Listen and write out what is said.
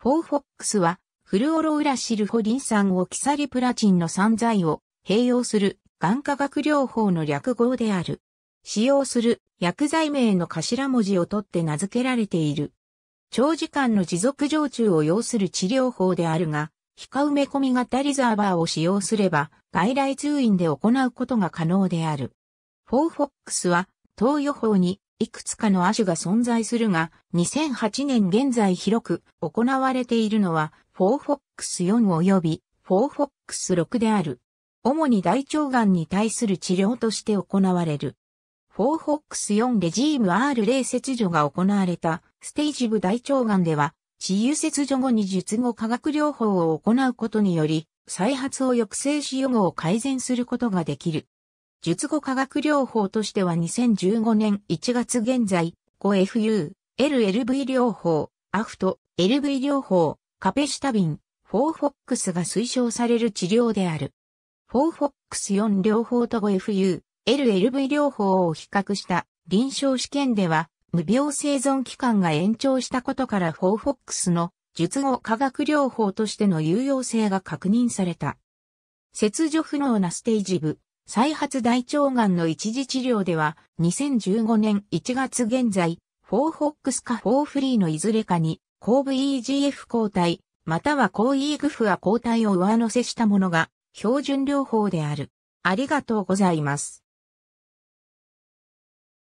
フォーフォックスは、フルオロウラシルホリン酸をキサリプラチンの散剤を併用する眼科学療法の略語である。使用する薬剤名の頭文字を取って名付けられている。長時間の持続常駐を要する治療法であるが、皮下埋め込み型リザーバーを使用すれば、外来通院で行うことが可能である。フォーフォックスは、東予報にいくつかの亜種が存在するが、2008年現在広く行われているのは、4FOX4 及び 4FOX6 である。主に大腸がんに対する治療として行われる。4FOX4 レジーム R 0切除が行われたステージ部大腸がんでは、治癒切除後に術後化学療法を行うことにより、再発を抑制し予後を改善することができる。術後化学療法としては2015年1月現在、5FU、LLV 療法、アフト、LV 療法、カペシタビン、フォーフォックスが推奨される治療である。フォーフォックス4療法と 5FU、LLV 療法を比較した臨床試験では、無病生存期間が延長したことからフォーフォックスの術後化学療法としての有用性が確認された。切除不能なステージ部、再発大腸がんの一時治療では、2015年1月現在、4ホックスか4フリーのいずれかに、後部 EGF 抗体、または後 e グフは抗体を上乗せしたものが、標準療法である。ありがとうございます。